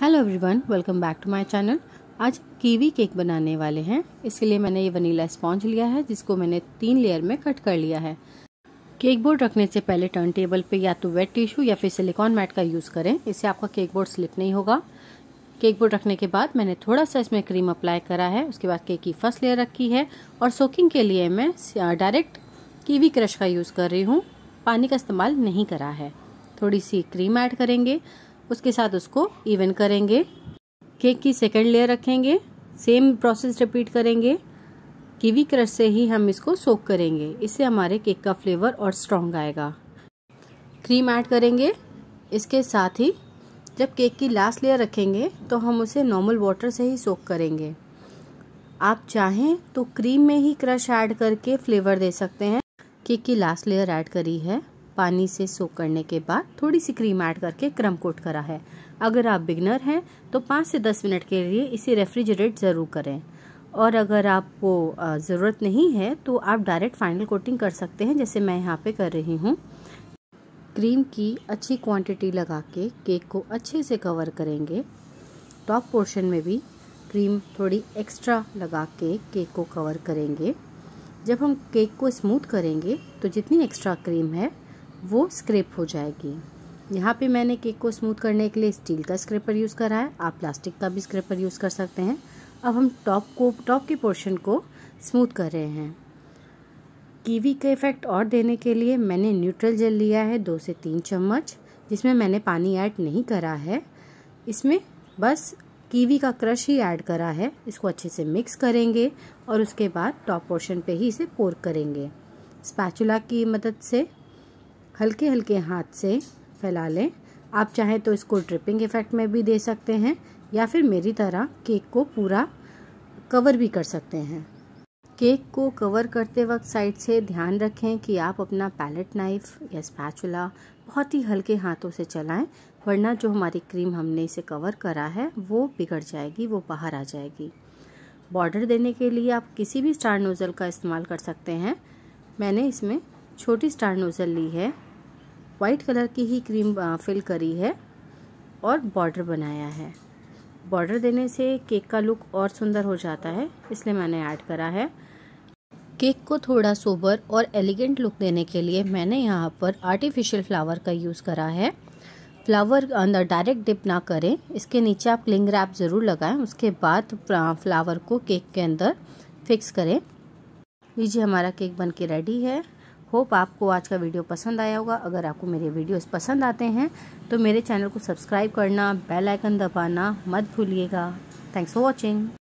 hello everyone welcome back to my channel आज kiwi cake बनाने वाले हैं इसके लिए मैंने ये वनीला स्पॉन्ज लिया है जिसको मैंने तीन लेयर में कट कर लिया है केक बोर्ड रखने से पहले टर्न टेबल पे या तो वेट टिश्यू या फिर सिलिकॉन मैट का यूज़ करें इससे आपका केक बोर्ड स्लिप नहीं होगा केक बोर्ड रखने के बाद मैंने थोड़ा सा इसमें क्रीम अप्लाई करा है उसके बाद केक की फर्स्ट लेयर रखी है और सोकिंग के लिए मैं डायरेक्ट कीवी क्रश का यूज़ कर रही हूँ पानी का इस्तेमाल नहीं करा है थोड़ी सी क्रीम ऐड करेंगे उसके साथ उसको इवन करेंगे केक की सेकेंड लेयर रखेंगे सेम प्रोसेस रिपीट करेंगे कीवी क्रश से ही हम इसको सोक करेंगे इससे हमारे केक का फ्लेवर और स्ट्रॉन्ग आएगा क्रीम ऐड करेंगे इसके साथ ही जब केक की लास्ट लेयर रखेंगे तो हम उसे नॉर्मल वाटर से ही सोक करेंगे आप चाहें तो क्रीम में ही क्रश ऐड करके फ्लेवर दे सकते हैं केक की लास्ट लेयर ऐड करी है पानी से सोक करने के बाद थोड़ी सी क्रीम ऐड करके क्रम कोट करा है अगर आप बिगनर हैं तो पाँच से दस मिनट के लिए इसे रेफ्रिजरेट ज़रूर करें और अगर आपको ज़रूरत नहीं है तो आप डायरेक्ट फाइनल कोटिंग कर सकते हैं जैसे मैं यहाँ पे कर रही हूँ क्रीम की अच्छी क्वांटिटी लगा के केक को अच्छे से कवर करेंगे टॉप पोर्शन में भी क्रीम थोड़ी एक्स्ट्रा लगा के केक को कवर करेंगे जब हम केक को स्मूथ करेंगे तो जितनी एक्स्ट्रा क्रीम है वो स्क्रेप हो जाएगी यहाँ पे मैंने केक को स्मूथ करने के लिए स्टील का स्क्रेपर यूज़ करा है आप प्लास्टिक का भी स्क्रेपर यूज़ कर सकते हैं अब हम टॉप को टॉप के पोर्शन को स्मूथ कर रहे हैं कीवी का इफ़ेक्ट और देने के लिए मैंने न्यूट्रल जेल लिया है दो से तीन चम्मच जिसमें मैंने पानी ऐड नहीं करा है इसमें बस कीवी का क्रश ही ऐड करा है इसको अच्छे से मिक्स करेंगे और उसके बाद टॉप पोर्शन पे ही इसे पोर करेंगे स्पैचुला की मदद से हल्के हल्के हाथ से फैला लें आप चाहें तो इसको ड्रिपिंग इफ़ेक्ट में भी दे सकते हैं या फिर मेरी तरह केक को पूरा कवर भी कर सकते हैं केक को कवर करते वक्त साइड से ध्यान रखें कि आप अपना पैलेट नाइफ या स्पैचुला बहुत ही हल्के हाथों से चलाएं वरना जो हमारी क्रीम हमने इसे कवर करा है वो बिगड़ जाएगी वो बाहर आ जाएगी बॉर्डर देने के लिए आप किसी भी स्टार नोज़ल का इस्तेमाल कर सकते हैं मैंने इसमें छोटी स्टार नोज़ल ली है वाइट कलर की ही क्रीम फिल करी है और बॉर्डर बनाया है बॉर्डर देने से केक का लुक और सुंदर हो जाता है इसलिए मैंने ऐड करा है केक को थोड़ा सोबर और एलिगेंट लुक देने के लिए मैंने यहाँ पर आर्टिफिशियल फ्लावर का यूज़ करा है फ्लावर अंदर डायरेक्ट डिप ना करें इसके नीचे आप क्लिंग रैप ज़रूर लगाएं उसके बाद फ्लावर को केक के अंदर फिक्स करें लीजिए हमारा केक बन के रेडी है होप आपको आज का वीडियो पसंद आया होगा अगर आपको मेरे वीडियोस पसंद आते हैं तो मेरे चैनल को सब्सक्राइब करना बेल आइकन दबाना मत भूलिएगा थैंक्स फॉर वॉचिंग